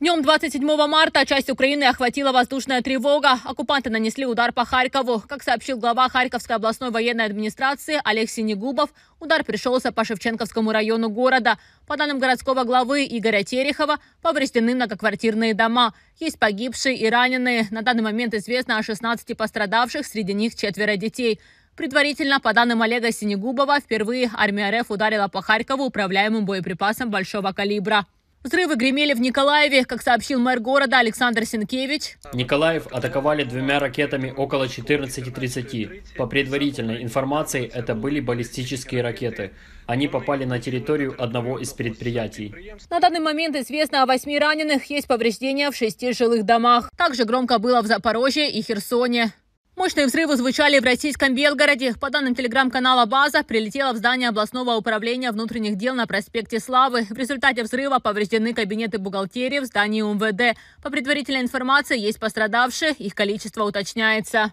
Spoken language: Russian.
Днем 27 марта часть Украины охватила воздушная тревога. Оккупанты нанесли удар по Харькову. Как сообщил глава Харьковской областной военной администрации Олег Синегубов, удар пришелся по Шевченковскому району города. По данным городского главы Игоря Терехова, повреждены многоквартирные дома. Есть погибшие и раненые. На данный момент известно о 16 пострадавших, среди них четверо детей. Предварительно, по данным Олега Синегубова, впервые армия РФ ударила по Харькову управляемым боеприпасом большого калибра. Взрывы гремели в Николаеве, как сообщил мэр города Александр Сенкевич. Николаев атаковали двумя ракетами около 14.30. По предварительной информации, это были баллистические ракеты. Они попали на территорию одного из предприятий. На данный момент известно о восьми раненых, есть повреждения в шести жилых домах. Также громко было в Запорожье и Херсоне. Мощные взрывы звучали в российском Белгороде. По данным телеграм-канала «База», прилетело в здание областного управления внутренних дел на проспекте Славы. В результате взрыва повреждены кабинеты бухгалтерии в здании УМВД. По предварительной информации, есть пострадавшие, их количество уточняется.